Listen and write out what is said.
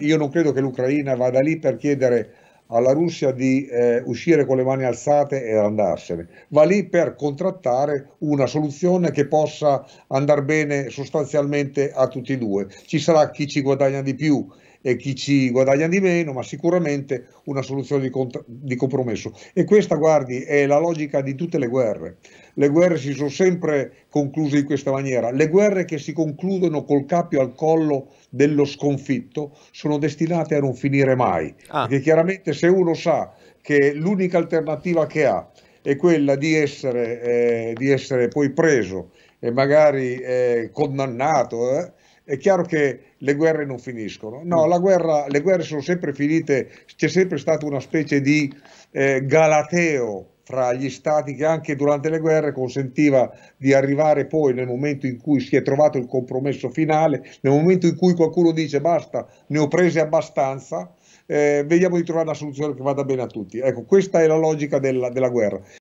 io non credo che l'Ucraina vada lì per chiedere alla Russia di eh, uscire con le mani alzate e andarsene, va lì per contrattare una soluzione che possa andare bene sostanzialmente a tutti e due. Ci sarà chi ci guadagna di più e chi ci guadagna di meno, ma sicuramente una soluzione di, di compromesso. E questa, guardi, è la logica di tutte le guerre. Le guerre si sono sempre concluse in questa maniera. Le guerre che si concludono col cappio al collo dello sconfitto sono destinate a non finire mai. Ah. Perché chiaramente se uno sa che l'unica alternativa che ha è quella di essere, eh, di essere poi preso e magari eh, condannato, eh, è chiaro che le guerre non finiscono. No, mm. guerra, le guerre sono sempre finite, c'è sempre stata una specie di eh, galateo fra gli stati che anche durante le guerre consentiva di arrivare poi nel momento in cui si è trovato il compromesso finale, nel momento in cui qualcuno dice basta, ne ho prese abbastanza, eh, vediamo di trovare una soluzione che vada bene a tutti. Ecco, questa è la logica della, della guerra.